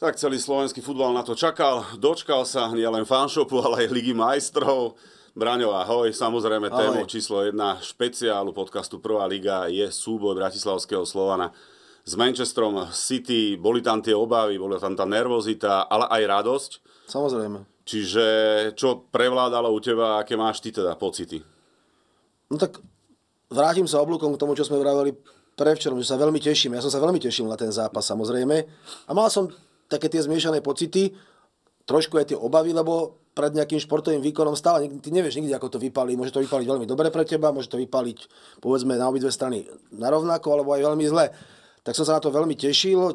Tak celý slovenský futbal na to čakal, dočkal sa nielen fanšopu, ale aj Ligy majstrov. Braňo, ahoj. Samozrejme, ahoj. číslo jedna špeciálu podcastu Prvá liga je súboj Bratislavského Slovana s Manchesterom City. Boli tam tie obavy, bola tam tá nervozita, ale aj radosť. Samozrejme. Čiže čo prevládalo u teba, aké máš ty teda pocity? No tak vrátim sa oblúkom k tomu, čo sme vraveli prevčerom, že sa veľmi teším. Ja som sa veľmi tešil na ten zápas, samozrejme. A mal som také tie zmiešané pocity, trošku aj tie obavy, lebo pred nejakým športovým výkonom stále, ty nevieš nikdy, ako to vypali. Môže to vypaliť veľmi dobre pre teba, môže to vypaliť, povedzme, na obidve strany narovnako, alebo aj veľmi zle. Tak som sa na to veľmi tešil, e,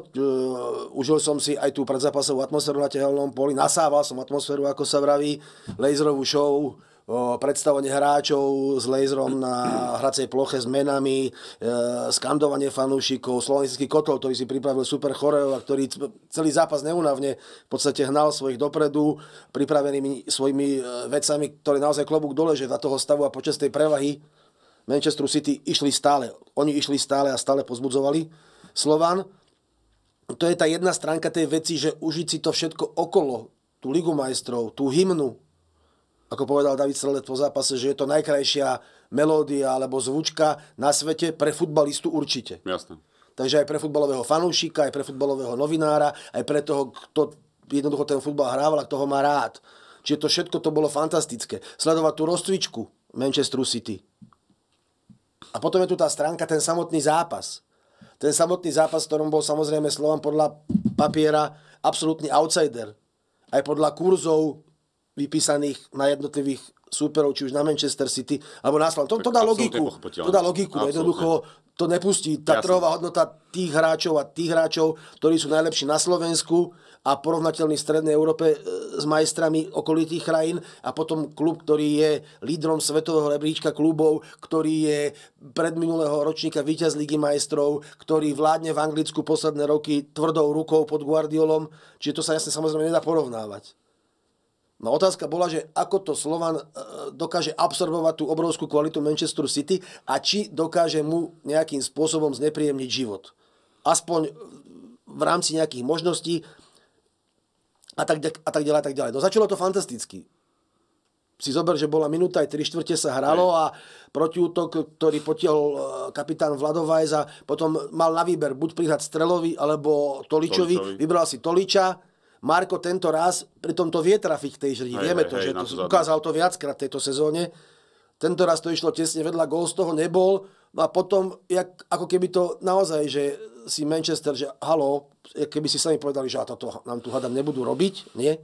užil som si aj tú predzápasovú atmosféru na tehelnom poli, nasával som atmosféru, ako sa vraví, laserovú show, predstavovanie hráčov s laserom na hracej ploche s menami, e, skandovanie fanúšikov, slovenský kotol, ktorý si pripravil super choreo a ktorý celý zápas neunavne v podstate hnal svojich dopredu, pripravenými svojimi e, vecami, ktoré naozaj klobúk dole, že za toho stavu a počas tej prevahy Manchester City išli stále. Oni išli stále a stále pozbudzovali Slovan. To je tá jedna stránka tej veci, že užiť si to všetko okolo, tú Ligu majstrov, tú hymnu, ako povedal David Strelec po zápase, že je to najkrajšia melódia alebo zvučka na svete pre futbalistu určite. Jasne. Takže aj pre futbalového fanúšika, aj pre futbalového novinára, aj pre toho, kto jednoducho ten futbal hrával a kto ho má rád. Čiže to všetko to bolo fantastické. Sledovať tú rozcvičku Manchesteru City. A potom je tu tá stránka, ten samotný zápas. Ten samotný zápas, ktorom bol samozrejme Slovan podľa papiera absolútny outsider. Aj podľa kurzov vypísaných na jednotlivých súperov, či už na Manchester City, alebo na Slovan. To, to dá logiku. To no, dá logiku. Jednoducho to nepustí. Tá trhová hodnota tých hráčov a tých hráčov, ktorí sú najlepší na Slovensku a porovnateľní v Strednej Európe e, s majstrami okolitých krajín a potom klub, ktorý je lídrom svetového rebríčka klubov, ktorý je predminulého ročníka víťaz Ligy majstrov, ktorý vládne v Anglicku posledné roky tvrdou rukou pod Guardiolom. Čiže to sa jasne samozrejme nedá porovnávať. No otázka bola, že ako to Slovan e, dokáže absorbovať tú obrovskú kvalitu Manchester City a či dokáže mu nejakým spôsobom znepríjemniť život. Aspoň v rámci nejakých možností a tak, a tak ďalej, a tak ďalej. No začalo to fantasticky. Si zober, že bola minúta, aj tri štvrte sa hralo a protiútok, ktorý potiahol e, kapitán Vladovajza, potom mal na výber buď prihrať Strelovi alebo Toličovi, Toličovi. vybral si Toliča, Marko tento raz, pri tomto vie trafiť v tej žrdi, vieme to, hej, že to, to ukázal to viackrát v tejto sezóne. Tento raz to išlo tesne vedľa, gól z toho nebol. No a potom, jak, ako keby to naozaj, že si Manchester, že halo, keby si sami povedali, že a toto nám tu hádam nebudú robiť, nie?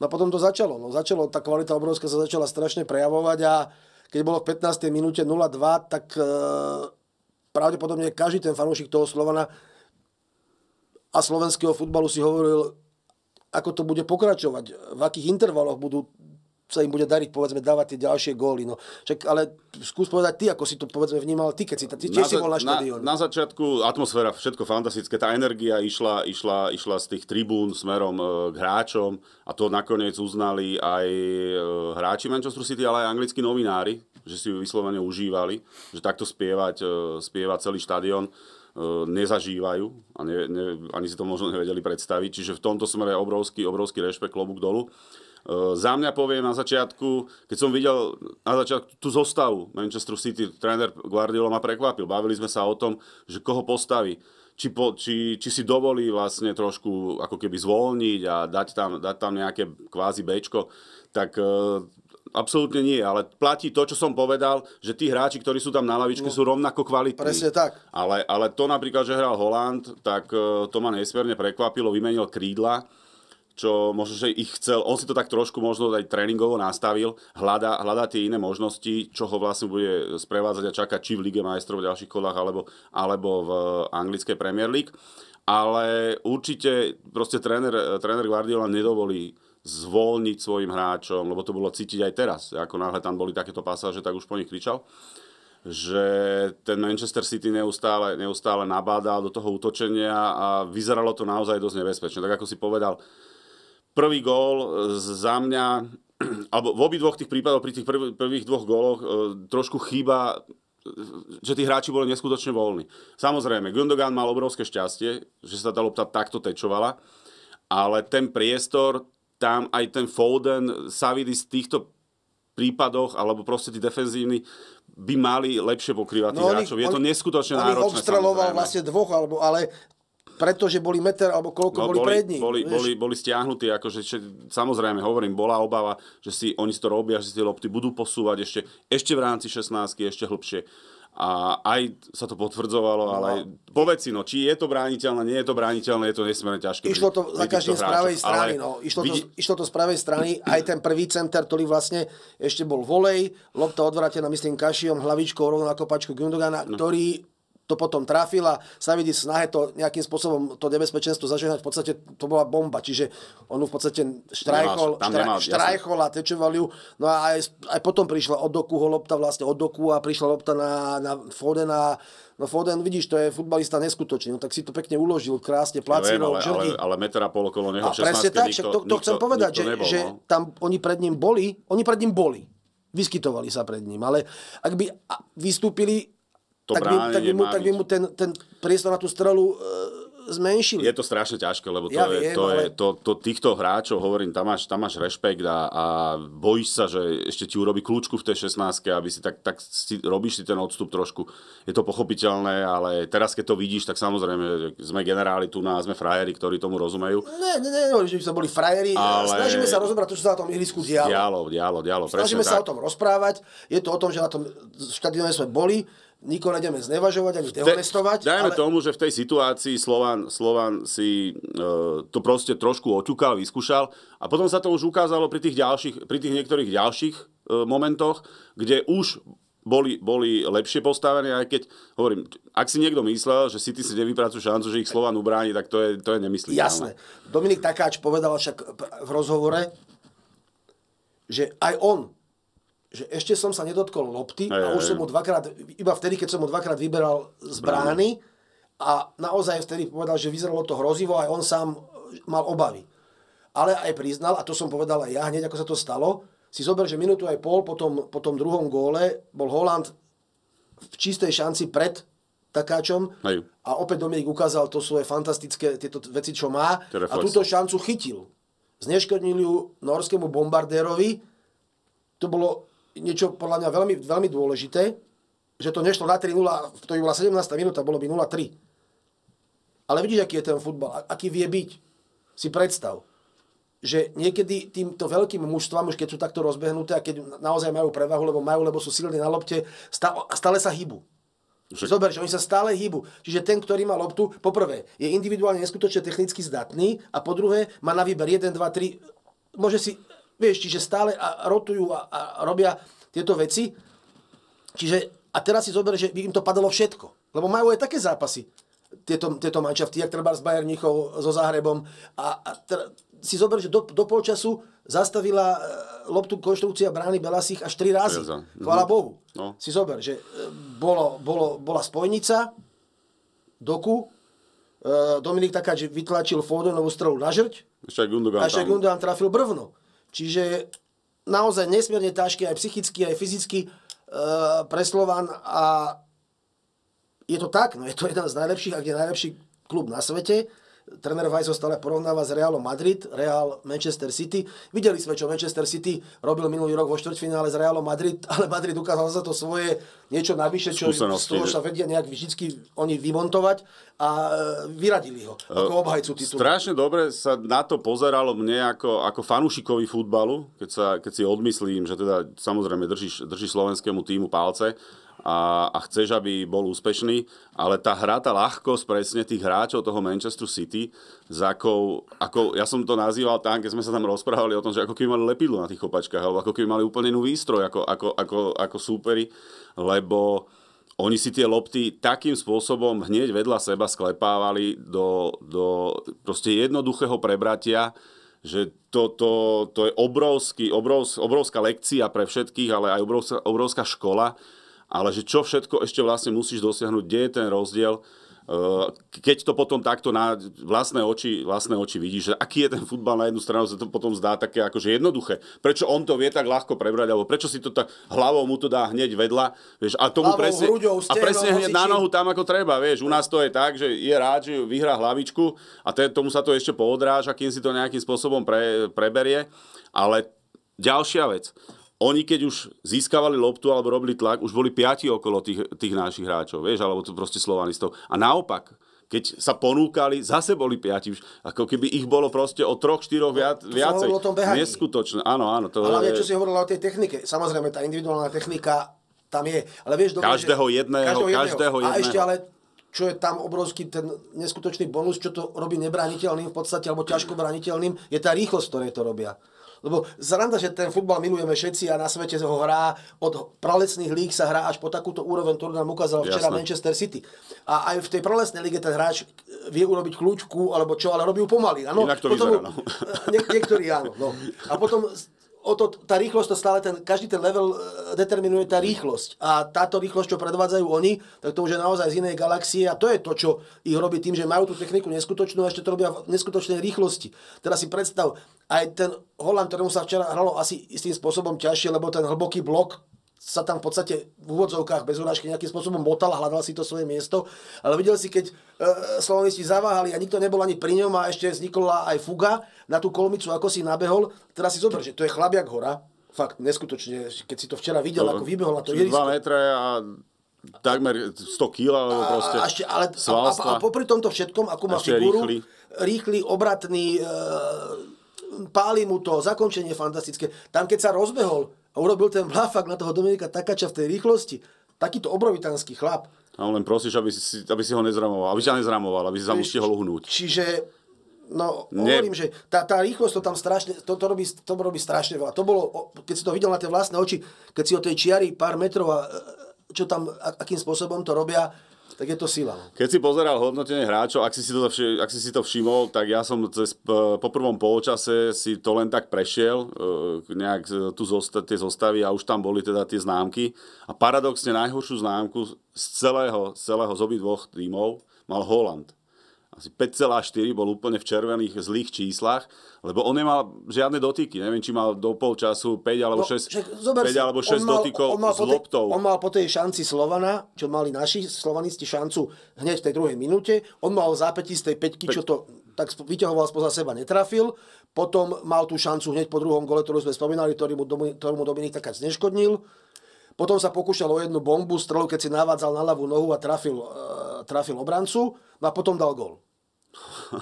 No a potom to začalo. No začalo, tá kvalita obrovská sa začala strašne prejavovať a keď bolo v 15. minúte 0-2, tak e, pravdepodobne každý ten fanúšik toho Slovana a slovenského futbalu si hovoril, ako to bude pokračovať, v akých intervaloch budú sa im bude dariť, povedzme, dávať tie ďalšie góly. No. Však, ale skús povedať ty, ako si to, povedzme, vnímal ty, keď si, ty tiež na, si bol na Na, na, začiatku atmosféra, všetko fantastické, tá energia išla, išla, išla z tých tribún smerom e, k hráčom a to nakoniec uznali aj e, hráči Manchester City, ale aj anglickí novinári, že si ju vyslovene užívali, že takto spievať, e, spievať celý štadión. E, nezažívajú a ne, ne, ani si to možno nevedeli predstaviť. Čiže v tomto smere obrovský, obrovský rešpekt, klobúk dolu. Uh, za mňa poviem na začiatku, keď som videl na začiatku tú zostavu Manchester City, tréner Guardiola ma prekvapil. Bavili sme sa o tom, že koho postaví. Či, po, či, či si dovolí vlastne trošku ako keby zvolniť a dať tam, dať tam nejaké kvázi bečko, tak e, absolútne nie, ale platí to, čo som povedal, že tí hráči, ktorí sú tam na lavičke, no, sú rovnako kvalitní. Presne tak. Ale, ale to napríklad, že hral Holand, tak e, to ma nesmierne prekvapilo, vymenil krídla, čo možno, že ich chcel, on si to tak trošku možno aj tréningovo nastavil, hľada, hľada tie iné možnosti, čo ho vlastne bude sprevádzať a čakať či v Lige majstrov v ďalších kolách, alebo, alebo v e, anglickej Premier League. Ale určite proste tréner, tréner Guardiola nedovolí zvolniť svojim hráčom, lebo to bolo cítiť aj teraz, ako náhle tam boli takéto pasáže, tak už po nich kričal, že ten Manchester City neustále, neustále nabádal do toho útočenia a vyzeralo to naozaj dosť nebezpečne. Tak ako si povedal, prvý gól e, za mňa, alebo v obidvoch tých prípadoch, pri tých prv, prvých dvoch góloch e, trošku chýba e, že tí hráči boli neskutočne voľní. Samozrejme, Gundogan mal obrovské šťastie, že sa tá lopta takto tečovala, ale ten priestor tam aj ten Foden, Savidis z týchto prípadoch, alebo proste tí defenzívni, by mali lepšie pokrývať no tých no, hráčov. Je on, to neskutočne on náročné. On obstreloval vlastne dvoch, alebo, ale pretože boli meter alebo koľko no, boli, boli pred ním. Boli, boli, boli stiahnutí, akože, či, samozrejme, hovorím, bola obava, že si oni to robia, že si tie lopty budú posúvať ešte, ešte v rámci 16, ešte hlbšie. A aj sa to potvrdzovalo, no, ale povedz si, no, či je to brániteľné, nie je to brániteľné, je to nesmierne ťažké. Išlo to za každým z pravej strany, ale... no. Išlo, vidí... to, išlo to z pravej strany, aj ten prvý center, ktorý vlastne ešte bol volej, lopta odvratená, myslím, Kašiom, hlavičkou rovno na kopačku Gündogana, no. ktorý to potom trafil a sa vidí snahe to nejakým spôsobom to nebezpečenstvo zažehnať, v podstate to bola bomba, čiže on v podstate nemáš, štra, nemáš, štrajkol a tečoval ju, no a aj, aj potom prišla od doku ho lopta vlastne od doku a prišla lopta na, na Fodena, no Foden, vidíš, to je futbalista neskutočný, no tak si to pekne uložil, krásne placírov, ja ale, ale, ale metra pol okolo neho a 16 presne tak, nikto, to, to nikto, chcem povedať, že, nebol, že no? tam oni pred ním boli, oni pred ním boli, vyskytovali sa pred ním, ale ak by vystúpili to tak by, tak by mu, tak by mu ten, ten priestor na tú strelu e, zmenšili. Je to strašne ťažké, lebo to, ja je, viem, to, ale... je, to, to týchto hráčov, hovorím, tam máš, tam máš rešpekt a, a bojíš sa, že ešte ti urobí kľúčku v tej 16 aby si tak, tak si, robíš si ten odstup trošku. Je to pochopiteľné, ale teraz keď to vidíš, tak samozrejme, sme generáli tu nás, sme frajeri, ktorí tomu rozumejú. Ne, ne, ne, že by sme boli frajeri, e, ale... snažíme sa rozobrať to, čo sa na tom ihrisku dialo. Dialo, dialo, dialo. Snažíme presne, sa tak. o tom rozprávať, je to o tom, že na tom štadióne sme boli, Niko nejdeme znevažovať ani dehonestovať. Te, dajme ale... tomu, že v tej situácii Slovan, Slovan si e, to proste trošku oťukal, vyskúšal a potom sa to už ukázalo pri tých, ďalších, pri tých niektorých ďalších e, momentoch, kde už boli, boli lepšie postavené, aj keď, hovorím, ak si niekto myslel, že City si nevypracujú šancu, že ich Slovan ubráni, tak to je, to je nemyslíte. Jasné. Dominik Takáč povedal však v rozhovore, že aj on že ešte som sa nedotkol lopty aj, aj, aj. a už som mu dvakrát, iba vtedy, keď som mu dvakrát vyberal z brány a naozaj vtedy povedal, že vyzeralo to hrozivo a on sám mal obavy. Ale aj priznal, a to som povedal aj ja hneď, ako sa to stalo, si zober, že minútu aj pol po tom, po tom druhom góle bol Holand v čistej šanci pred takáčom a opäť Dominik ukázal to svoje fantastické tieto veci, čo má a túto šancu chytil. Zneškodnil ju norskému bombardérovi. To bolo niečo podľa mňa veľmi, veľmi dôležité, že to nešlo na 3-0, to by bola 17. minúta, bolo by 0-3. Ale vidíš, aký je ten futbal, aký vie byť. Si predstav, že niekedy týmto veľkým mužstvám, už keď sú takto rozbehnuté a keď naozaj majú prevahu, lebo majú, lebo sú silní na lopte, stále sa hýbu. Však... Zober, že oni sa stále hýbu. Čiže ten, ktorý má loptu, poprvé, je individuálne neskutočne technicky zdatný a po druhé, má na výber 1, 2, 3, môže si Vieš, čiže stále a rotujú a, a robia tieto veci. Čiže, a teraz si zober, že by im to padalo všetko. Lebo majú aj také zápasy, tieto, tieto mančafty, jak treba s Bajernichou, so Zahrebom. A, a tr- si zober, že do, do polčasu zastavila e, loptu konštrukcia brány Belasich až tri razy. Chvala mhm. Bohu. No. Si zober, že e, bolo, bolo, bola spojnica, doku, e, Dominik Takáč vytlačil Fodenovú strelu na žrť. a aj Gundogan, Gundogan trafil brvno. Čiže naozaj nesmierne ťažký aj psychicky, aj fyzicky e, eh, pre Slovan a je to tak, no je to jeden z najlepších, ak je najlepší klub na svete tréner Vajso stále porovnáva s Realom Madrid, Real Manchester City. Videli sme, čo Manchester City robil minulý rok vo štvrťfinále s Realom Madrid, ale Madrid ukázal za to svoje niečo navyše, čo z toho sa vedia nejak vždy oni vymontovať a e, vyradili ho e, ako obhajcu titulu. Strašne dobre sa na to pozeralo mne ako, ako fanúšikovi futbalu, keď, sa, keď si odmyslím, že teda samozrejme držíš, drží slovenskému týmu palce, a, a chceš, aby bol úspešný, ale tá hra, tá ľahkosť presne tých hráčov toho Manchester City, za ako, ako, ja som to nazýval tam, keď sme sa tam rozprávali o tom, že ako keby mali lepidlo na tých kopačkách, alebo ako keby mali úplne inú výstroj ako, ako, ako, ako súperi, lebo oni si tie lopty takým spôsobom hneď vedľa seba sklepávali do, do proste jednoduchého prebratia, že to, to, to je obrovský, obrovsk, obrovská lekcia pre všetkých, ale aj obrovská, obrovská škola, ale že čo všetko ešte vlastne musíš dosiahnuť, kde je ten rozdiel, eh, keď to potom takto na vlastné oči, vlastné oči vidíš, že aký je ten futbal na jednu stranu, sa to potom zdá také akože jednoduché. Prečo on to vie tak ľahko prebrať, alebo prečo si to tak hlavou mu to dá hneď vedľa, vieš, a tomu presne, hruďou, stejno, a presne hneď na nohu tam ako treba, vieš, u nás to je tak, že je rád, že vyhrá hlavičku a ten, tomu sa to ešte poodráža, kým si to nejakým spôsobom pre, preberie, ale ďalšia vec, oni keď už získavali loptu alebo robili tlak, už boli piati okolo tých, tých našich hráčov, vieš, alebo to proste slovanistov. A naopak, keď sa ponúkali, zase boli piati už, ako keby ich bolo proste o troch, štyroch no, viac, no, viacej. O tom behaní. Neskutočné, áno, áno. To Ale je... čo si hovorila o tej technike, samozrejme, tá individuálna technika tam je. Ale vieš, dobre, každého, jedného, každého jedného, každého jedného. A ešte ale čo je tam obrovský ten neskutočný bonus, čo to robí nebraniteľným v podstate, alebo ťažko braniteľným, je tá rýchlosť, ktorej to robia. Lebo zranda, že ten futbal milujeme všetci a na svete ho hrá, od pralesných líg sa hrá až po takúto úroveň, ktorú nám ukázal včera Jasne. Manchester City. A aj v tej pralecnej lige ten hráč vie urobiť kľúčku alebo čo, ale robí ju pomaly. Ano, Inak to potom, vyzerá, no. niektorí áno. No. A potom o to, tá rýchlosť to stále, ten, každý ten level e, determinuje tá rýchlosť. A táto rýchlosť, čo predvádzajú oni, tak to už je naozaj z inej galaxie a to je to, čo ich robí tým, že majú tú techniku neskutočnú a ešte to robia v neskutočnej rýchlosti. Teraz si predstav, aj ten Holand, ktorému sa včera hralo asi istým spôsobom ťažšie, lebo ten hlboký blok, sa tam v podstate v úvodzovkách bez urážky nejakým spôsobom a hľadal si to svoje miesto. Ale videl si, keď e, slovenisti zaváhali a nikto nebol ani pri ňom a ešte vznikla aj fuga na tú kolmicu, ako si nabehol. Teraz si zober, že to je chlabiak hora, fakt neskutočne, keď si to včera videl, no, ako vybehol na to jedisko. 2 metre a takmer 100 kg, alebo proste a, ešte, ale, a, a, a popri tomto všetkom, ako má figuru, rýchly. rýchly, obratný, e, páli mu to, zakončenie fantastické. Tam, keď sa rozbehol, a urobil ten vláfak na toho Dominika takáča v tej rýchlosti. Takýto obrovitánsky chlap. A on len prosíš, aby si, aby si ho nezramoval, aby ho nezramoval, aby si sa mu stihol uhnúť. Čiže No, hovorím, že tá, tá rýchlosť to tam strašne, to, to, robí, to robí strašne veľa. To bolo, keď si to videl na tie vlastné oči, keď si o tej čiary pár metrov a e, čo tam, akým spôsobom to robia, tak je to sila. No. Keď si pozeral hodnotenie hráčov, ak si si to, ak si si to všimol, tak ja som cez, eh, po prvom poločase si to len tak prešiel, eh, nejak eh, tu zosta, tie zostavy a už tam boli teda tie známky. A paradoxne najhoršiu známku z celého, z celého z dvoch tímov mal Holand asi 5,4 bol úplne v červených zlých číslach, lebo on nemal žiadne dotyky. Neviem, či mal do polčasu 5 alebo 6, no, 5 si, alebo 6 mal, dotykov on mal s loptou. On mal po tej šanci Slovana, čo mali naši slovanisti šancu hneď v tej druhej minúte. On mal zápätí z tej 5, čo to tak vyťahoval spoza seba, netrafil. Potom mal tú šancu hneď po druhom gole, ktorú sme spomínali, ktorý mu, ktorú mu Dominik tak Takáč zneškodnil. Potom sa pokúšal o jednu bombu, strelu, keď si navádzal na ľavú nohu a trafil, e, trafil obrancu. No a potom dal gol.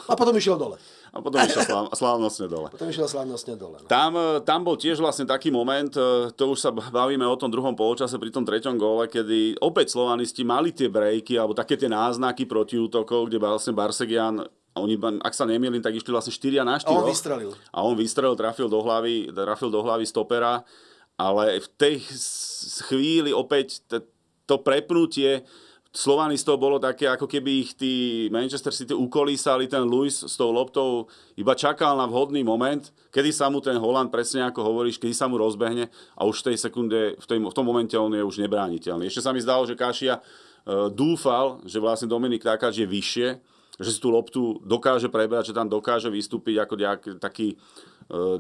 A potom išiel dole. A potom išiel slávnostne dole. Potom išiel slávnostne dole. No. Tam, eh, tam bol tiež vlastne taký moment, eh, to už sa bavíme o tom druhom poločase pri tom treťom gole, kedy opäť slovanisti mali tie brejky alebo také tie náznaky proti útokov, kde vlastne Barsegian a oni, ak sa nemýlim, tak išli vlastne 4 na 4. A on vystrelil. A on vystrelil, trafil do hlavy, trafil do hlavy stopera, ale v tej chvíli opäť to prepnutie, Slovanistov bolo také, ako keby ich tí Manchester City ukolísali, ten Luis s tou loptou iba čakal na vhodný moment, kedy sa mu ten Holand, presne ako hovoríš, kedy sa mu rozbehne a už v tej sekunde, v, tej, v tom momente on je už nebrániteľný. Ešte sa mi zdalo, že Kašia e, dúfal, že vlastne Dominik Takáč je vyššie, že si tú loptu dokáže prebrať, že tam dokáže vystúpiť ako nejaký, taký e,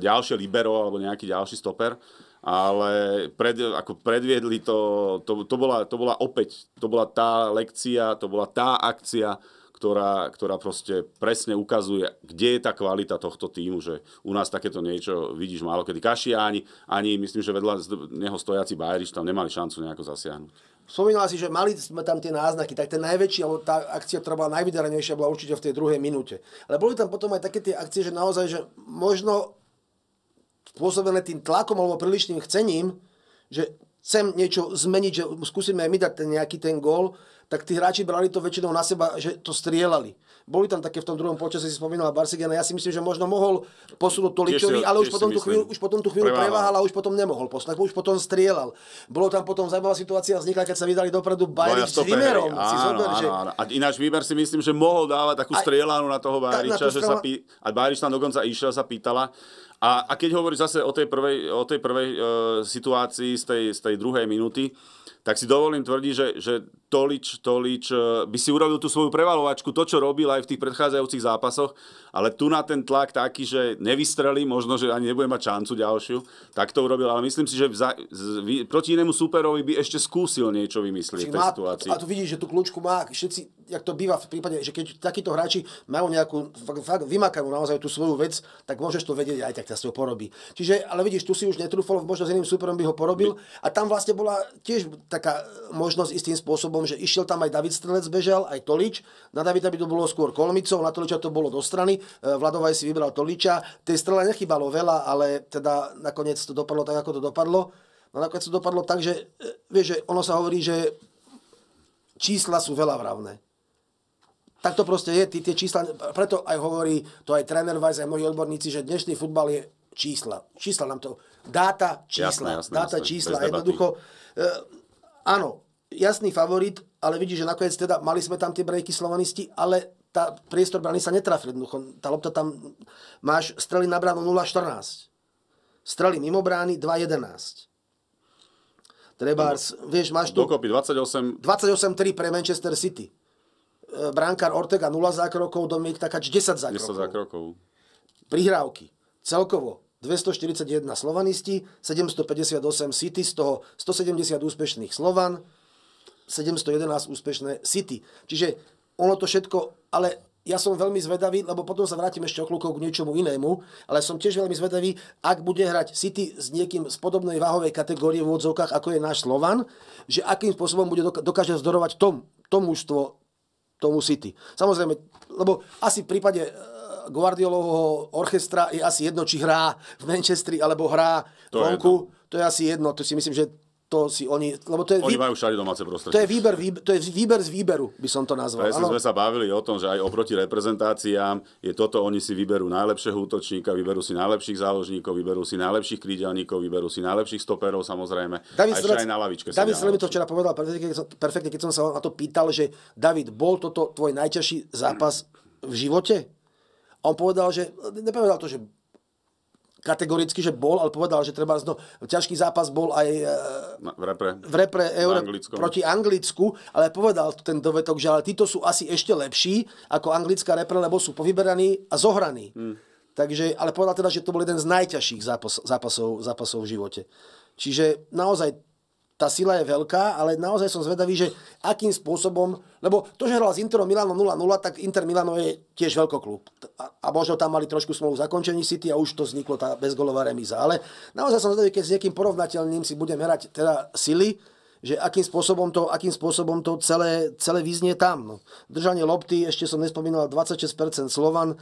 ďalšie libero alebo nejaký ďalší stoper ale pred, ako predviedli to, to, to, bola, to bola opäť, to bola tá lekcia, to bola tá akcia, ktorá, ktorá proste presne ukazuje, kde je tá kvalita tohto týmu, že u nás takéto niečo vidíš málo kedy. Kašia ani, ani myslím, že vedľa neho stojaci Bajeriš tam nemali šancu nejako zasiahnuť. Spomínal si, že mali sme tam tie náznaky, tak ten najväčší, alebo tá akcia, ktorá bola najvydarenejšia, bola určite v tej druhej minúte. Ale boli tam potom aj také tie akcie, že naozaj, že možno spôsobené tým tlakom alebo prílišným chcením, že chcem niečo zmeniť, že skúsime aj my dať ten, nejaký ten gól tak tí hráči brali to väčšinou na seba, že to strieľali. Boli tam také v tom druhom počase, si spomínala Barsigena, ja si myslím, že možno mohol posunúť to Ličovi, ale už potom, tú chvíľu, už potom tú chvíľu preváhal a už potom nemohol posunúť, už potom strieľal. Bolo tam potom zaujímavá situácia vznikla, keď sa vydali dopredu no, Bajrič s Vimerom. Áno, zober, áno, že... áno. A ináč Vimer si myslím, že mohol dávať takú strieľanú na toho Bajriča, že sa pý... a Bajrič tam dokonca išiel, sa pýtala, a, a keď hovorí zase o tej prvej, o tej prvej uh, situácii z tej, z tej druhej minúty, tak si dovolím tvrdiť, že, že Tolič, Tolič e, by si urobil tú svoju prevalovačku, to, čo robil aj v tých predchádzajúcich zápasoch, ale tu na ten tlak taký, že nevystrelí, možno, že ani nebude mať šancu ďalšiu, tak to urobil, ale myslím si, že za, z, vy, proti inému superovi by ešte skúsil niečo vymyslieť v tej situácii. A tu vidíš, že tú kľúčku má, všetci, jak to býva v prípade, že keď takíto hráči majú nejakú, fakt naozaj tú svoju vec, tak môžeš to vedieť aj tak ťa s porobí. Čiže, ale vidíš, tu si už netrúfol, možno s iným superom by ho porobil a tam vlastne bola tiež taká možnosť istým spôsobom tom, že išiel tam aj David Strelec bežal, aj Tolič. Na Davida by to bolo skôr kolmicou, na Toliča to bolo do strany. E, Vladovaj si vybral Toliča. Tej strele nechybalo veľa, ale teda nakoniec to dopadlo tak, ako to dopadlo. No nakoniec to dopadlo tak, že, e, vieš, že ono sa hovorí, že čísla sú veľa vravné. Tak to proste je, tie čísla, preto aj hovorí to aj tréner Vajs, aj moji odborníci, že dnešný futbal je čísla. Čísla nám to, dáta, čísla, jasné, jasné, dáta, jasné, čísla. Jednoducho, e, áno, jasný favorit, ale vidíš, že nakoniec teda mali sme tam tie brejky slovanisti, ale tá priestor brany sa netrafil. jednoducho. Tá lopta tam, máš strely na bránu 0,14. Strely mimo brány 2,11. Trebárs, no, vieš, máš tu... Dokopy 28... 28-3 pre Manchester City. E, Bránkar Ortega 0 zákrokov, Dominik Takáč 10 zákrokov. 10 zákrokov. Prihrávky. Celkovo 241 slovanisti, 758 City, z toho 170 úspešných Slovan, 711 úspešné City. Čiže ono to všetko, ale ja som veľmi zvedavý, lebo potom sa vrátim ešte okľúkov k niečomu inému, ale som tiež veľmi zvedavý, ak bude hrať City s niekým z podobnej váhovej kategórie v odzovkách, ako je náš Slovan, že akým spôsobom bude dokáže zdorovať tom, to mužstvo tomu City. Samozrejme, lebo asi v prípade e, Guardiolovho orchestra je asi jedno, či hrá v Manchestri alebo hrá to vonku. Je to. to je asi jedno. To si myslím, že to si oni... Lebo to je oni vý... majú všade domáce prostredie. To je, výber, výber, to je výber z výberu, by som to nazval. Presne ano? sme sa bavili o tom, že aj oproti reprezentáciám je toto, oni si vyberú najlepšieho útočníka, vyberú si najlepších záložníkov, vyberú si najlepších krídelníkov, vyberú si najlepších stoperov samozrejme. David aj, aj na lavičke. David mi to včera povedal perfektne keď, som, perfektne, keď som sa na to pýtal, že David, bol toto tvoj najťažší zápas v živote? A on povedal, že nepovedal to, že kategoricky, že bol, ale povedal, že treba, no, ťažký zápas bol aj e, v repre, v repre Anglicko. proti Anglicku, ale povedal ten dovetok, že ale títo sú asi ešte lepší ako anglická repre, lebo sú povyberaní a zohraní. Hmm. Takže, ale povedal teda, že to bol jeden z najťažších zápas, zápasov, zápasov v živote. Čiže naozaj tá sila je veľká, ale naozaj som zvedavý, že akým spôsobom, lebo to, že hrala s Interom Milano 0-0, tak Inter Milano je tiež veľkoklub. A, a možno tam mali trošku smolu zakončení City a už to vzniklo tá bezgolová remíza. Ale naozaj som zvedavý, keď s niekým porovnateľným si budem hrať teda sily, že akým spôsobom to, akým spôsobom to celé, celé vyznie tam. No. Držanie lopty, ešte som nespomínal, 26% Slovan,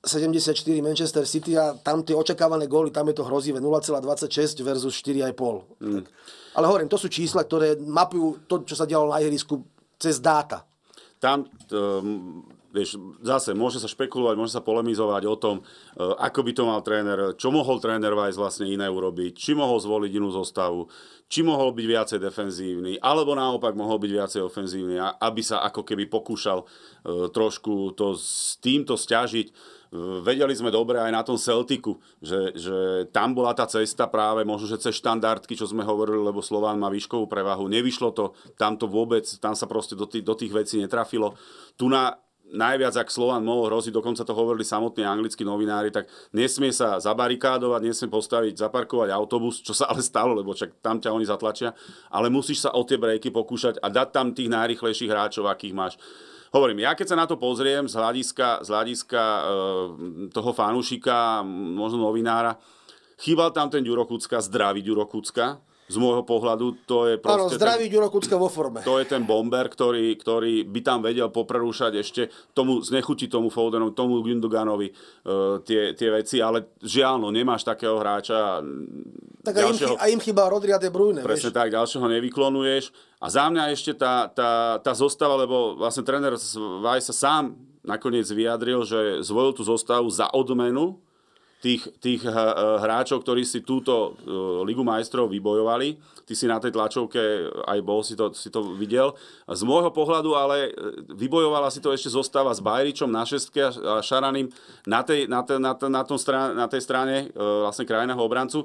74 Manchester City a tam tie očakávané góly, tam je to hrozivé. 0,26 versus 4,5. Mm. Tak. Ale hovorím, to sú čísla, ktoré mapujú to, čo sa dialo na ihrisku cez dáta. Tam, um, vieš, zase môže sa špekulovať, môže sa polemizovať o tom, uh, ako by to mal tréner, čo mohol tréner Vajs vlastne iné urobiť, či mohol zvoliť inú zostavu, či mohol byť viacej defenzívny, alebo naopak mohol byť viacej ofenzívny, aby sa ako keby pokúšal uh, trošku to s týmto stiažiť vedeli sme dobre aj na tom Celtiku, že, že tam bola tá cesta práve možno, že cez štandardky, čo sme hovorili, lebo Slován má výškovú prevahu. Nevyšlo to, tam to vôbec, tam sa proste do, tých, do tých vecí netrafilo. Tu na najviac, ak Slovan mohol hroziť, dokonca to hovorili samotní anglickí novinári, tak nesmie sa zabarikádovať, nesmie postaviť, zaparkovať autobus, čo sa ale stalo, lebo čak tam ťa oni zatlačia, ale musíš sa o tie brejky pokúšať a dať tam tých najrychlejších hráčov, akých máš hovorím, ja keď sa na to pozriem z hľadiska, z hľadiska e, toho fanúšika, možno novinára, chýbal tam ten Ďuro Kucka, zdravý Ďuro Kucka, z môjho pohľadu to je proste... Áno, zdravý Ďuro Kucka vo forme. To je ten bomber, ktorý, ktorý by tam vedel poprerúšať ešte tomu, znechutí tomu Fodenom, tomu Gündoganovi e, tie, tie veci, ale žiaľ, no, nemáš takého hráča. Mm, tak ďalšieho, a im, a im chýba Rodri a De Bruyne. Presne vieš? tak, ďalšieho nevyklonuješ. A za mňa ešte tá, tá, tá zostava, lebo vlastne tréner Vajsa sa sám nakoniec vyjadril, že zvolil tú zostavu za odmenu, tých, tých eh, hráčov, ktorí si túto eh, Ligu majstrov vybojovali. Ty si na tej tlačovke aj bol, si to, si to videl. Z môjho pohľadu ale eh, vybojovala si to ešte zostáva s Bajričom na šestke a Šaraným na tej, na te, na na tom strane, na tej strane vlastne krajného obrancu,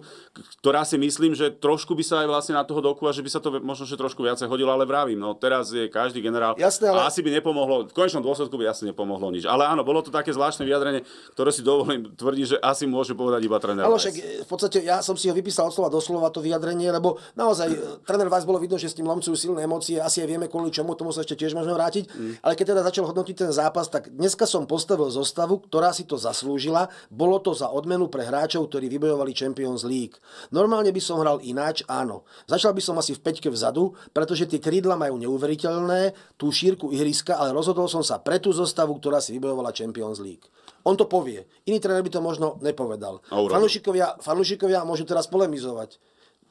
ktorá si myslím, že trošku by sa aj vlastne na toho doku a že by sa to možno že trošku viacej hodilo, ale vravím, no teraz je každý generál Jasné, ale... a asi by nepomohlo, v konečnom dôsledku by asi nepomohlo nič. Ale áno, bolo to také zvláštne vyjadrenie, ktoré si dovolím tvrdiť, že asi si môže povedať iba tréner Ale však e, v podstate ja som si ho vypísal od slova do slova to vyjadrenie, lebo naozaj e, tréner Vajs bolo vidno, že s tým lomcujú silné emócie, asi aj vieme kvôli čomu, tomu sa ešte tiež môžeme vrátiť. Mm. Ale keď teda začal hodnotiť ten zápas, tak dneska som postavil zostavu, ktorá si to zaslúžila. Bolo to za odmenu pre hráčov, ktorí vybojovali Champions League. Normálne by som hral ináč, áno. Začal by som asi v peťke vzadu, pretože tie krídla majú neuveriteľné, tú šírku ihriska, ale rozhodol som sa pre tú zostavu, ktorá si vybojovala Champions League on to povie. Iný tréner by to možno nepovedal. Fanúšikovia, fanúšikovia môžu teraz polemizovať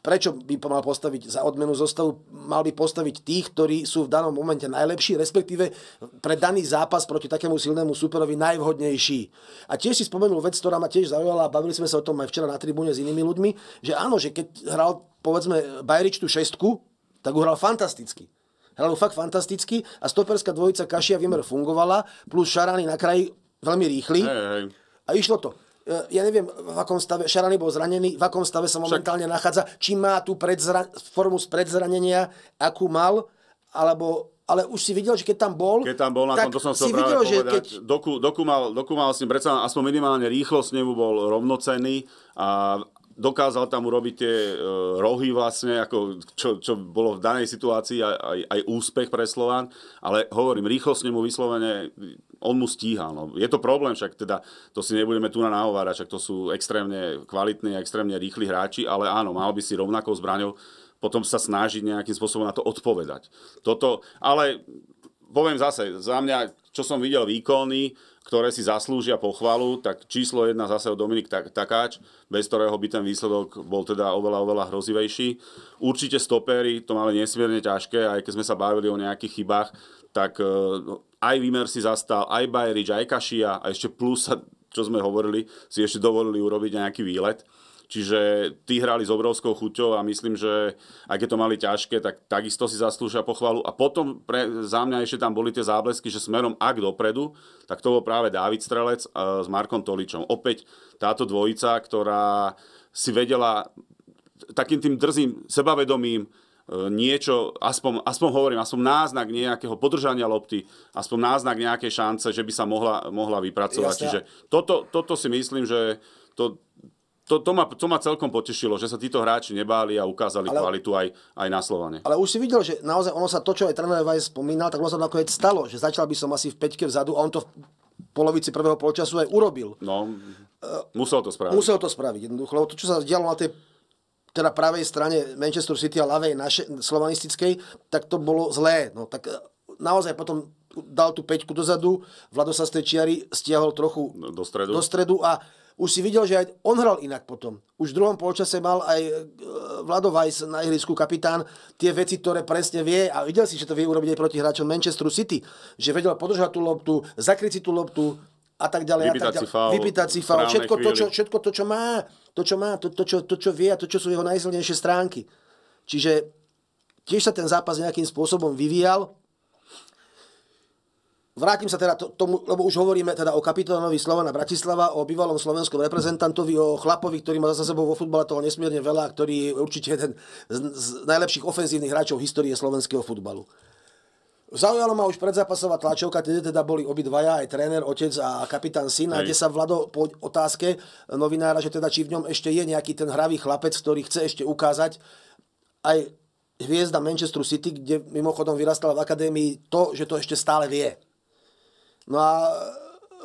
prečo by mal postaviť za odmenu zostavu, mal by postaviť tých, ktorí sú v danom momente najlepší, respektíve pre daný zápas proti takému silnému superovi najvhodnejší. A tiež si spomenul vec, ktorá ma tiež zaujala a bavili sme sa o tom aj včera na tribúne s inými ľuďmi, že áno, že keď hral povedzme Bajrič tú šestku, tak hral fantasticky. Hral fakt fantasticky a stoperská dvojica Kašia Vimer fungovala, plus Šarany na kraji veľmi rýchly. A išlo to e, ja neviem, v akom stave, Šarany bol zranený, v akom stave sa momentálne nachádza, či má tú predzra- formu z predzranenia, akú mal, alebo ale už si videl, že keď tam bol, keď tam bol na tak tom, to som si práve videl, že povedať, keď... doku, doku, mal, doku mal s ním predsa, aspoň minimálne rýchlosť nebu bol rovnocený a dokázal tam urobiť tie e, rohy vlastne, ako čo, čo bolo v danej situácii aj, aj, aj úspech pre Slován, ale hovorím, rýchlosť nemu vyslovene on mu stíhal. No. Je to problém, však teda to si nebudeme tu na nahovárať, však to sú extrémne kvalitní a extrémne rýchli hráči, ale áno, mal by si rovnakou zbraňou potom sa snažiť nejakým spôsobom na to odpovedať. Toto, ale poviem zase, za mňa, čo som videl výkony, ktoré si zaslúžia pochvalu, tak číslo jedna zase o Dominik Takáč, bez ktorého by ten výsledok bol teda oveľa, oveľa hrozivejší. Určite stopéry to mali nesmierne ťažké, aj keď sme sa bavili o nejakých chybách, tak eh, no, aj Vimer si zastal, aj Bajerič, aj Kašia a ešte plus, čo sme hovorili, si ešte dovolili urobiť nejaký výlet. Čiže tí hrali s obrovskou chuťou a myslím, že aj keď to mali ťažké, tak takisto si zaslúžia pochvalu. A potom pre, za mňa ešte tam boli tie záblesky, že smerom ak dopredu, tak to bol práve Dávid Strelec e, s Markom Toličom. Opäť táto dvojica, ktorá si vedela takým tým drzým sebavedomím E, niečo, aspoň, aspoň hovorím, aspoň náznak nejakého podržania lopty, aspoň náznak nejakej šance, že by sa mohla, mohla vypracovať. Jasne. Čiže toto, toto si myslím, že to, to, to, ma, to ma celkom potešilo, že sa títo hráči nebáli a ukázali ale, kvalitu aj, aj na Slovane. Ale už si videl, že naozaj ono sa to, čo aj tréner Vaj spomínal, tak ono sa nakoniec stalo, že začal by som asi v peťke vzadu a on to v polovici prvého polčasu aj urobil. No, e, musel to spraviť. Musel to spraviť, jednoducho, lebo to, čo sa dialo na tej teda pravej strane Manchester City a ľavej naše, slovanistickej, tak to bolo zlé. No, tak e, naozaj potom dal tú peťku dozadu, Vlado sa z tej čiary stiahol trochu no, do stredu, do stredu a už si videl, že aj on hral inak potom. Už v druhom polčase mal aj e, Vlado Weiss na ihrisku kapitán tie veci, ktoré presne vie a videl si, že to vie urobiť aj proti hráčom Manchesteru City, že vedel podržať tú loptu, zakryť si tú loptu a tak ďalej. Vypýtať si faul, všetko, to, čo, všetko to, čo má to, čo má, to, to, čo, to, čo vie a to, čo sú jeho najsilnejšie stránky. Čiže tiež sa ten zápas nejakým spôsobom vyvíjal. Vrátim sa teda tomu, lebo už hovoríme teda o kapitánovi Slovana Bratislava, o bývalom slovenskom reprezentantovi, o chlapovi, ktorý má za sebou vo futbale toho nesmierne veľa, ktorý je určite jeden z, z najlepších ofenzívnych hráčov histórie slovenského futbalu. Zaujala ma už predzápasová tlačovka, kde teda boli obidvaja, aj tréner, otec a kapitán syn, a kde sa Vlado po otázke novinára, že teda či v ňom ešte je nejaký ten hravý chlapec, ktorý chce ešte ukázať aj hviezda Manchester City, kde mimochodom vyrastala v akadémii to, že to ešte stále vie. No a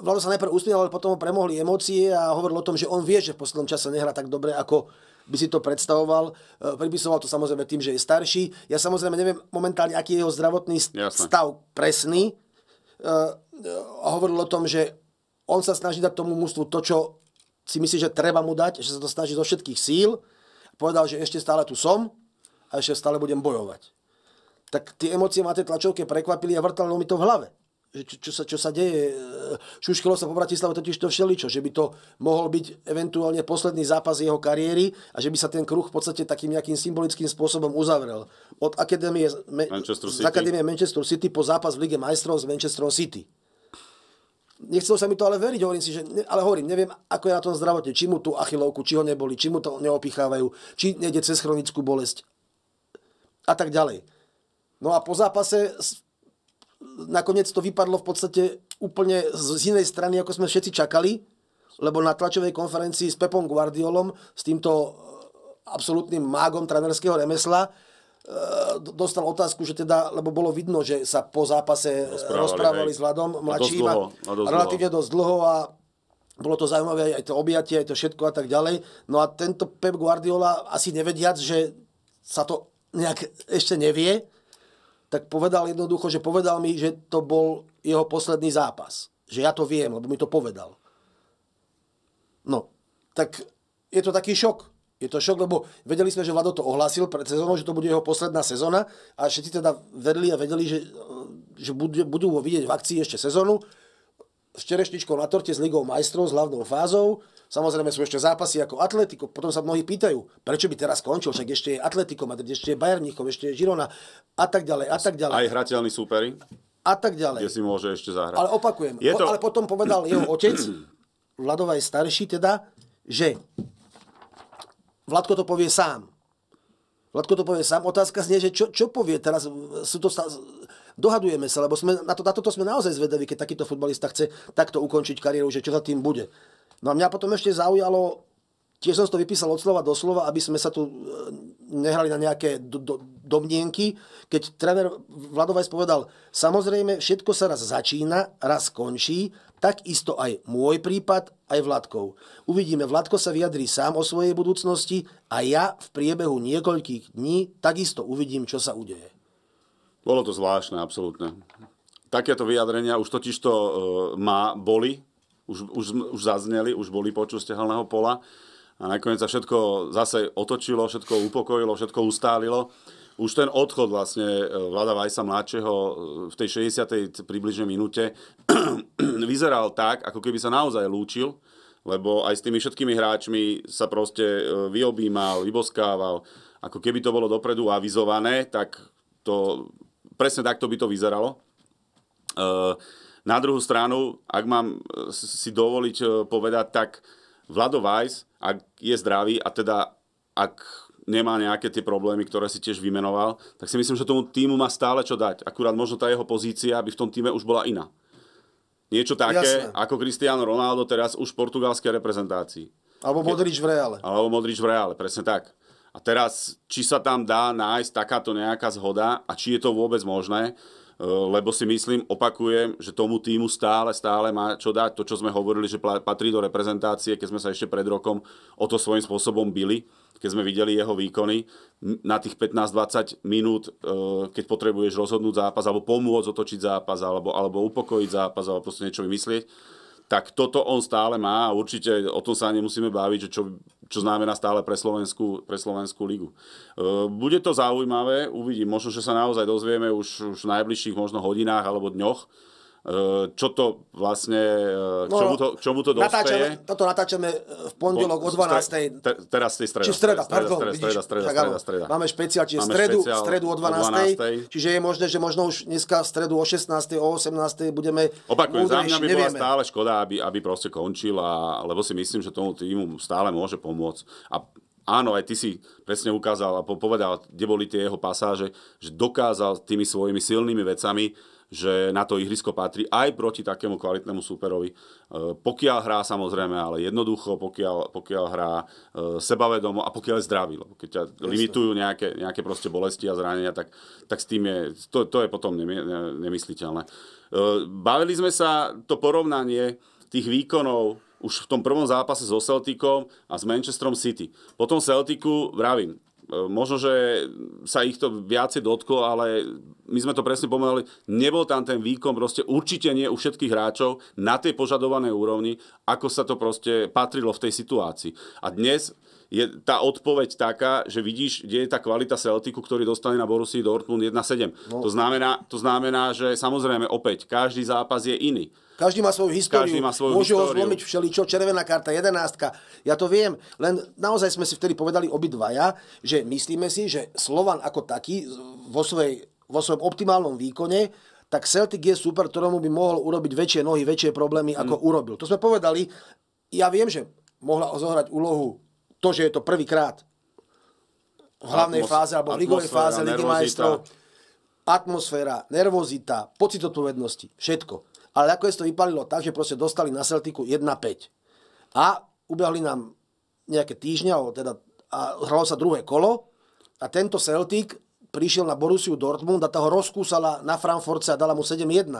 Vlado sa najprv usmial, ale potom ho premohli emócie a hovoril o tom, že on vie, že v poslednom čase nehrá tak dobre, ako by si to predstavoval. E, pripisoval to samozrejme tým, že je starší. Ja samozrejme neviem momentálne, aký je jeho zdravotný Jasne. stav presný. E, e, hovoril o tom, že on sa snaží dať tomu mústvu to, čo si myslí, že treba mu dať, že sa to snaží zo všetkých síl. Povedal, že ešte stále tu som a ešte stále budem bojovať. Tak tie emócie ma tie tlačovke prekvapili a vrtalo mi to v hlave čo, čo, sa, čo sa deje. Šuškilo sa po Bratislave totiž to všeličo, že by to mohol byť eventuálne posledný zápas jeho kariéry a že by sa ten kruh v podstate takým nejakým symbolickým spôsobom uzavrel. Od akadémie, Manchester z akadémie Manchester City po zápas v Lige majstrov s Manchester City. Nechcelo sa mi to ale veriť, hovorím si, že, ne, ale hovorím, neviem, ako je na tom zdravotne, či mu tú achilovku, či ho neboli, či mu to neopichávajú, či nejde cez chronickú bolesť a tak ďalej. No a po zápase nakoniec to vypadlo v podstate úplne z inej strany, ako sme všetci čakali, lebo na tlačovej konferencii s Pepom Guardiolom, s týmto e, absolútnym mágom trenerského remesla, e, dostal otázku, že teda, lebo bolo vidno, že sa po zápase rozprávali, rozprávali s Vladom mladším a, dosť dlho, a dosť relatívne dosť dlho a bolo to zaujímavé aj to objatie, aj to všetko a tak ďalej. No a tento Pep Guardiola asi nevediac, že sa to nejak ešte nevie, tak povedal jednoducho, že povedal mi, že to bol jeho posledný zápas. Že ja to viem, lebo mi to povedal. No, tak je to taký šok. Je to šok, lebo vedeli sme, že Vlado to ohlásil pred sezónou, že to bude jeho posledná sezóna a všetci teda vedeli a vedeli, že, že budú, budú ho vidieť v akcii ešte sezónu s čerešničkou na torte s Ligou majstrov, s hlavnou fázou Samozrejme sú ešte zápasy ako Atletico, potom sa mnohí pýtajú, prečo by teraz skončil, však ešte je Atletico Madrid, ešte je Bayern Mnichov, ešte je Girona a tak ďalej a tak ďalej. Aj hrateľní súperi? A tak ďalej. Kde si môže ešte zahrať. Ale opakujem, je to... ale potom povedal jeho otec, Vladova je starší teda, že Vladko to povie sám. Vladko to povie sám. Otázka znie, že čo, čo povie teraz? Sú to sta... Dohadujeme sa, lebo sme, na, to, na toto sme naozaj zvedaví, keď takýto futbalista chce takto ukončiť kariéru, že čo za tým bude. No a mňa potom ešte zaujalo, tiež som to vypísal od slova do slova, aby sme sa tu e, nehrali na nejaké do, do, domnienky, keď trener Vladovajs povedal, samozrejme všetko sa raz začína, raz končí, takisto aj môj prípad, aj Vladkov. Uvidíme, Vladko sa vyjadrí sám o svojej budúcnosti a ja v priebehu niekoľkých dní takisto uvidím, čo sa udeje. Bolo to zvláštne, absolútne. Takéto vyjadrenia už totižto e, má, boli už, už, už zazneli, už boli počuť stehalného pola a nakoniec sa všetko zase otočilo, všetko upokojilo, všetko ustálilo. Už ten odchod vlastne e, vláda Vajsa mladšieho e, v tej 60. približne minúte vyzeral tak, ako keby sa naozaj lúčil, lebo aj s tými všetkými hráčmi sa proste e, vyobímal, vyboskával. Ako keby to bolo dopredu avizované, tak to presne takto by to vyzeralo. Uh, na druhú stranu, ak mám e, si dovoliť e, povedať, tak Vlado Vajs, ak je zdravý a teda ak nemá nejaké tie problémy, ktoré si tiež vymenoval, tak si myslím, že tomu týmu má stále čo dať. Akurát možno tá jeho pozícia by v tom týme už bola iná. Niečo také, Jasne. ako Cristiano Ronaldo teraz už v portugalskej reprezentácii. Alebo Modrič v Reále. Alebo Modrič v Reále, presne tak. A teraz, či sa tam dá nájsť takáto nejaká zhoda a či je to vôbec možné, Eh, lebo si myslím, opakujem, že tomu týmu stále, stále má čo dať. To, čo sme hovorili, že patrí do reprezentácie, keď sme sa ešte pred rokom o to svojím spôsobom byli keď sme videli jeho výkony, na tých 15-20 minút, eh, keď potrebuješ rozhodnúť zápas, alebo pomôcť otočiť zápas, alebo, alebo upokojiť zápas, alebo proste niečo vymyslieť, tak toto on stále má a určite o tom sa nemusíme baviť, že čo čo znamená stále pre Slovenskú, pre Slovenskú ligu. E, bude to zaujímavé, uvidím, možno, že sa naozaj dozvieme už, už v najbližších možno hodinách alebo dňoch, E, čo to vlastne, e, k no, čomu to, k čomu to Natáčame, toto natáčame v pondelok o 12. Te, teraz tej streda. Či streda, pardon. Streda, streda, streda, streda, streda, Máme špeciál, čiže Máme stredu, špeciál stredu o 12. 12. Čiže je možné, že možno už dneska v stredu o 16. o 18. budeme Opakujem, za mňa by bola stále škoda, aby, aby proste končila, lebo si myslím, že tomu týmu stále môže pomôcť. A áno, aj ty si presne ukázal a povedal, kde boli tie jeho pasáže, že dokázal tými svojimi silnými vecami že na to ihrisko patrí aj proti takému kvalitnému súperovi. E, pokiaľ hrá samozrejme, ale jednoducho, pokiaľ, pokiaľ hrá e, sebavedomo a pokiaľ je zdravý. Lebo keď ťa Jasne. limitujú nejaké, nejaké proste bolesti a zranenia, tak, tak s tým je, to, to je potom nemysliteľné. E, bavili sme sa to porovnanie tých výkonov už v tom prvom zápase so Celticom a s Manchesterom City. Potom Celticu, vravím, E, možno, že sa ich to viacej dotklo, ale my sme to presne pomenali, nebol tam ten výkon, proste určite nie u všetkých hráčov na tej požadovanej úrovni, ako sa to proste patrilo v tej situácii. A dnes je tá odpoveď taká, že vidíš, kde je tá kvalita Celticu, ktorý dostane na Borussia Dortmund 1-7. No. To, znamená, to znamená, že samozrejme opäť, každý zápas je iný. Každý má svoju históriu. Každý má svoju Môže históriu. ho zlomiť všeličo. Červená karta, jedenástka. Ja to viem. Len naozaj sme si vtedy povedali obidvaja, že myslíme si, že Slovan ako taký vo, svojej, vo svojom optimálnom výkone tak Celtic je super, ktorému by mohol urobiť väčšie nohy, väčšie problémy, ako mm. urobil. To sme povedali. Ja viem, že mohla zohrať úlohu to, že je to prvýkrát v hlavnej Atmos- fáze alebo v ligovej fáze Ligy majstrov. Atmosféra, nervozita, pocit odpovednosti, všetko ale nakoniec to vypalilo tak, že proste dostali na Celtiku 1-5. A ubehli nám nejaké týždňa, teda, a hralo sa druhé kolo a tento Celtic prišiel na Borussiu Dortmund a toho rozkúsala na Frankfurtce a dala mu 7-1.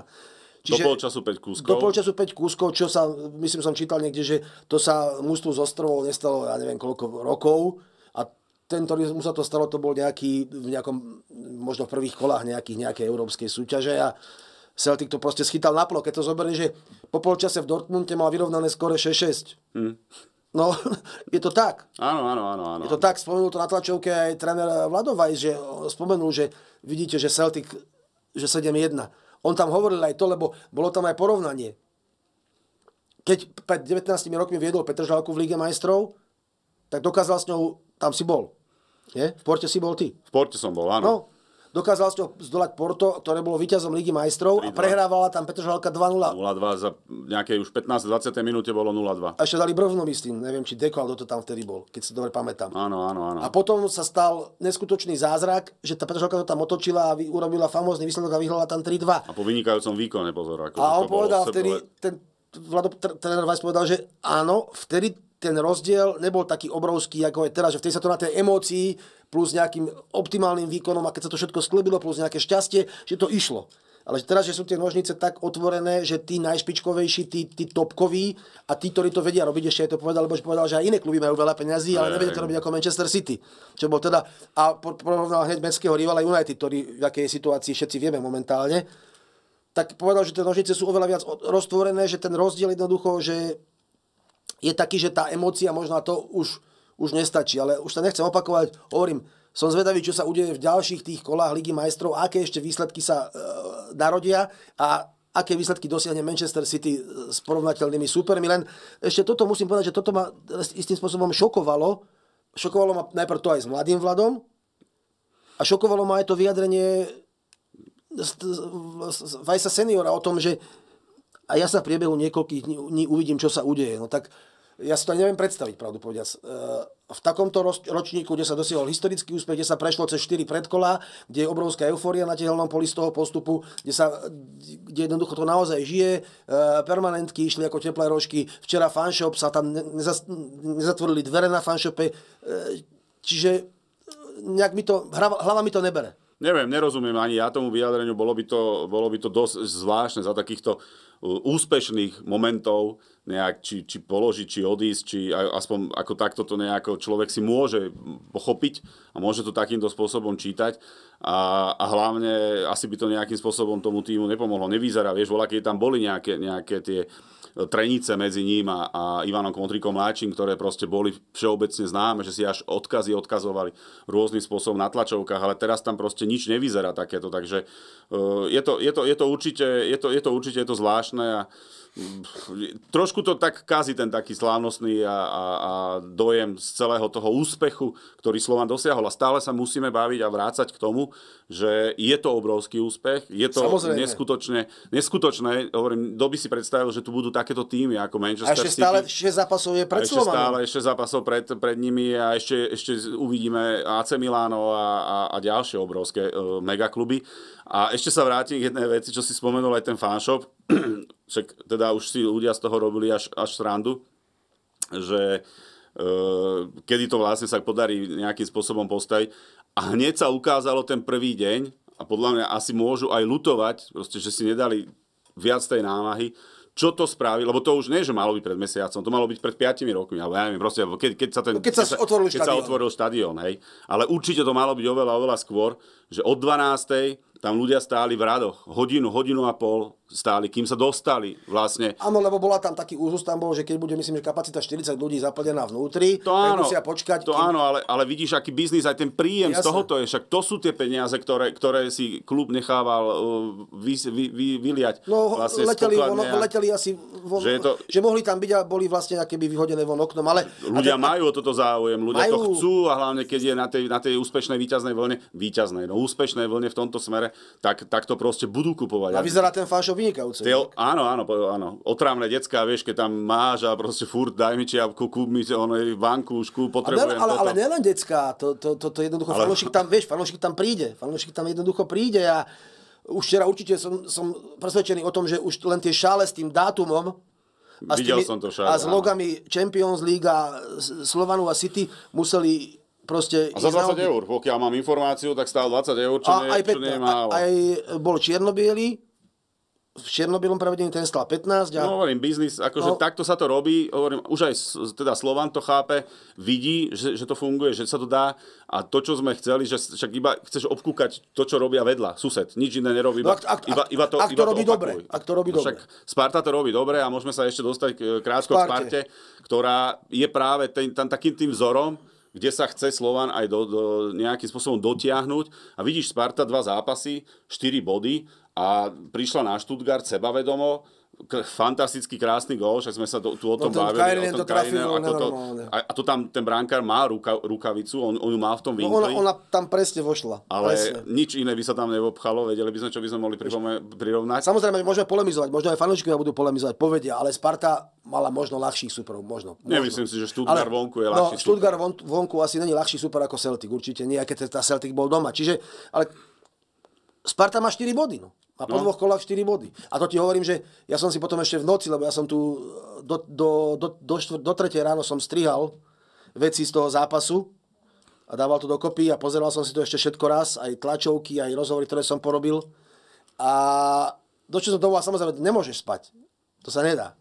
Čiže, do polčasu 5 kúskov. Do polčasu 5 kúskov, čo sa, myslím, som čítal niekde, že to sa mústvu z ostrovov nestalo, ja neviem, koľko rokov. A tento mu sa to stalo, to bol nejaký, v nejakom, možno v prvých kolách nejakých, nejakej európskej súťaže. A, Celtic to proste schytal na plo. Keď to zoberie, že po polčase v Dortmunde mal vyrovnané skore 6-6. Hmm. No, je to tak. Áno, áno, áno, áno. Je to tak, spomenul to na tlačovke aj tréner Vladovaj, že spomenul, že vidíte, že Celtic, že 7-1. On tam hovoril aj to, lebo bolo tam aj porovnanie. Keď pred 19 rokmi viedol Petr Žalku v Líge majstrov, tak dokázal s ňou, tam si bol. Je? V Porte si bol ty. V Porte som bol, áno. No, Dokázal ste ho zdolať Porto, ktoré bolo víťazom Ligy majstrov 3-2. a prehrávala tam Petržalka 2-0. 0-2 za nejaké už 15-20 minúte bolo 0-2. A ešte dali Brvno, myslím, neviem, či Deko, ale kto to tam vtedy bol, keď si dobre pamätám. Áno, áno, áno. A potom sa stal neskutočný zázrak, že tá Petržalka to tam otočila a urobila famózny výsledok a vyhrala tam 3-2. A po vynikajúcom výkone, pozor. Ako a on povedal vtedy, ten Vlado, tréner Vajs povedal, že áno, vtedy ten rozdiel nebol taký obrovský, ako je teraz, že vtedy sa to na tej emócii plus nejakým optimálnym výkonom a keď sa to všetko sklebilo, plus nejaké šťastie, že to išlo. Ale teraz, že sú tie nožnice tak otvorené, že tí najšpičkovejší, tí, tí topkoví a tí, ktorí to vedia robiť, ešte aj to povedal, lebo povedal, že aj iné kluby majú veľa peňazí, ale nevedia to robiť ako Manchester City. Čo bol teda, a porovnal hneď mestského rivala United, ktorý v akej situácii všetci vieme momentálne, tak povedal, že tie nožnice sú oveľa viac roztvorené, že ten rozdiel jednoducho, že je taký, že tá emócia možno to už už nestačí, ale už sa nechcem opakovať, hovorím, som zvedavý, čo sa udeje v ďalších tých kolách Ligy majstrov, aké ešte výsledky sa e, narodia a aké výsledky dosiahne Manchester City e, s porovnateľnými supermi. Len ešte toto musím povedať, že toto ma istým spôsobom šokovalo. Šokovalo ma najprv to aj s mladým Vladom a šokovalo ma aj to vyjadrenie Vajsa seniora o tom, že a ja sa v priebehu niekoľkých dní uvidím, čo sa udeje. No tak ja si to neviem predstaviť, pravdu povediac. E, v takomto ročníku, kde sa dosiahol historický úspech, kde sa prešlo cez 4 predkola, kde je obrovská eufória na tehelnom poli z toho postupu, kde, sa, kde jednoducho to naozaj žije, e, permanentky išli ako teplé rožky, včera fanshop sa tam nezatvorili dvere na fanshope, e, čiže nejak mi to, hlava mi to nebere. Neviem, nerozumiem ani ja tomu vyjadreniu, bolo by to, bolo by to dosť zvláštne za takýchto úspešných momentov, nejak či, či položiť, či odísť, či aspoň ako takto to nejako človek si môže pochopiť a môže to takýmto spôsobom čítať a, a hlavne asi by to nejakým spôsobom tomu týmu nepomohlo. Nevyzerá, vieš, voľa, keď tam boli nejaké, nejaké tie trenice medzi ním a, a Ivanom Kontrikom Mláčim, ktoré proste boli všeobecne známe, že si až odkazy odkazovali rôznym spôsobom na tlačovkách, ale teraz tam proste nič nevyzerá takéto, takže e, je to, je to, je to, určite, je to, je to určite je to zvláštne a trošku to tak kazí ten taký slávnostný a, a, a dojem z celého toho úspechu, ktorý Slovan dosiahol. A stále sa musíme baviť a vrácať k tomu, že je to obrovský úspech, je to neskutočne, neskutočné, hovorím, kto by si predstavil, že tu budú takéto týmy ako Manchester City. A ešte City. stále 6 zápasov je pred Slovanom. Ešte stále 6 zápasov pred, pred nimi a ešte, ešte uvidíme AC Milano a, a, a ďalšie obrovské e, megakluby. A ešte sa vrátim k jednej veci, čo si spomenul aj ten fanshop však teda už si ľudia z toho robili až, až srandu, že e, kedy to vlastne sa podarí nejakým spôsobom postaviť. A hneď sa ukázalo ten prvý deň, a podľa mňa asi môžu aj lutovať, proste, že si nedali viac tej námahy, čo to spraví, lebo to už nie, že malo byť pred mesiacom, to malo byť pred 5 rokmi, alebo ja neviem, proste, keď, keď sa ten... No keď sa, keď otvoril, sa otvoril štadión, hej. Ale určite to malo byť oveľa, oveľa skôr, že od 12 tam ľudia stáli v radoch, hodinu, hodinu a pol stáli, kým sa dostali vlastne. Áno, lebo bola tam taký úzus, tam bol, že keď bude, myslím, že kapacita 40 ľudí zaplnená vnútri, to áno, musia počkať. To kým... áno, ale, ale vidíš, aký biznis, aj ten príjem Jasne. z tohoto je, však to sú tie peniaze, ktoré, ktoré si klub nechával uh, vy, vy, vy, vyliať. No, vlastne leteli, von, leteli asi, von, že, to... že mohli tam byť a boli vlastne by vyhodené von oknom, ale... Ľudia ten... majú o toto záujem, ľudia majú... to chcú a hlavne keď je na tej, na tej úspešnej výťaznej vlne, výťaznej, no úspešnej vlne v tomto smere, tak, tak to proste budú kupovať. A vyzerá ten fášo vynikajúce. Teo, áno, áno, áno. Otrávne decka, vieš, keď tam máš a proste furt daj mi čiapku, kúp mi ono, vankúšku, potrebujem ale, ale, toto. ale nielen decka, to, to, to, to jednoducho ale... fanúšik tam, vieš, fanúšik tam príde, fanúšik tam jednoducho príde a už včera určite som, som presvedčený o tom, že už len tie šále s tým dátumom, a Videl tými, som to šále, A s logami Champions League a Slovanu a City museli Proste a za 20 eur, pokiaľ mám informáciu, tak stál 20 eur, čo, a nie, aj 15, čo nie je málo. Aj bol čiernobiely, v čiernobielom prevedení ten stál 15. A... No hovorím, biznis, akože no. takto sa to robí, hovorím, už aj teda Slovan to chápe, vidí, že, že to funguje, že sa to dá a to, čo sme chceli, že však iba chceš obkúkať to, čo robia vedľa, sused, nič iné nerobí, iba, no, ak, ak, iba, iba to, ak to iba robí to dobre, ak to robí no, však dobre. Sparta to robí dobre a môžeme sa ešte dostať krátko k Sparte, ktorá je práve ten, tam takým tým vzorom, kde sa chce Slovan aj do, do, nejakým spôsobom dotiahnuť. A vidíš, Sparta dva zápasy, štyri body a prišla na Stuttgart sebavedomo, fantastický krásny gol, však sme sa do, tu o tom, no, bavili. Kajrine o tom to ako to, a, a to tam ten bránkár má ruka, rukavicu, on, on ju má v tom no, vinkli. No ona, ona tam presne vošla. Ale presne. nič iné by sa tam neobchalo, vedeli by sme, čo by sme mohli pripome- prirovnať. Samozrejme, môžeme polemizovať, možno aj fanúšikovia budú polemizovať, povedia, ale Sparta mala možno ľahší super, možno. možno. Nemyslím si, že Stuttgart ale, vonku je no, ľahší no, Stuttgart von, vonku asi není ľahší super ako Celtic, určite nie, keď tá Celtic bol doma. Čiže, ale Sparta má 4 body, no. A po no. dvoch kolách 4 body. A to ti hovorím, že ja som si potom ešte v noci, lebo ja som tu eh, do, do, do, do, štvr, do 3 ráno som strihal veci z toho zápasu a dával to dokopy a pozeral som si to ešte všetko raz, aj tlačovky, aj rozhovory, ktoré som porobil. A došiel som domov a samozrejme, nemôžeš spať. To sa nedá.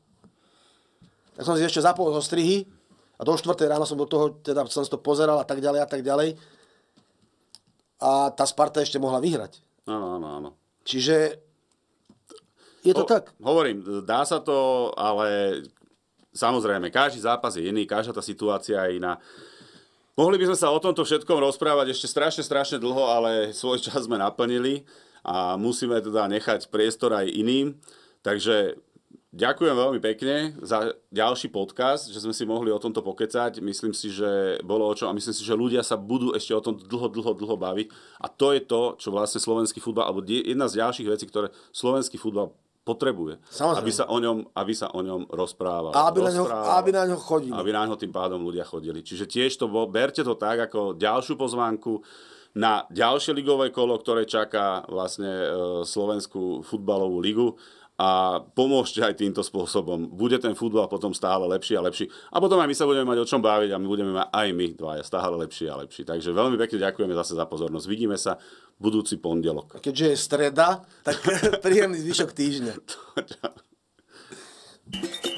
Tak som si ešte zapol zo strihy a do 4 ráno som do toho, teda som si to pozeral a tak ďalej a tak ďalej. A tá Sparta ešte mohla vyhrať. Áno, áno, áno. Čiže je to Ho, tak. Hovorím, dá sa to, ale samozrejme, každý zápas je iný, každá tá situácia je iná. Mohli by sme sa o tomto všetkom rozprávať ešte strašne, strašne dlho, ale svoj čas sme naplnili a musíme teda nechať priestor aj iným. Takže Ďakujem veľmi pekne za ďalší podcast, že sme si mohli o tomto pokecať. Myslím si, že bolo o čo a myslím si, že ľudia sa budú ešte o tom dlho, dlho, dlho baviť. A to je to, čo vlastne slovenský futbal, alebo jedna z ďalších vecí, ktoré slovenský futbal potrebuje. Samozrejme. Aby sa o ňom, aby sa o ňom rozprával. A aby, rozprával, na ňo, aby na ňo chodili. Aby na ňo tým pádom ľudia chodili. Čiže tiež to bol, berte to tak ako ďalšiu pozvánku na ďalšie ligové kolo, ktoré čaká vlastne e, Slovenskú futbalovú ligu a pomôžte aj týmto spôsobom. Bude ten futbal potom stále lepší a lepší. A potom aj my sa budeme mať o čom baviť a my budeme mať aj my dvaja stále lepší a lepší. Takže veľmi pekne ďakujeme zase za pozornosť. Vidíme sa budúci pondelok. A keďže je streda, tak príjemný zvyšok týždňa.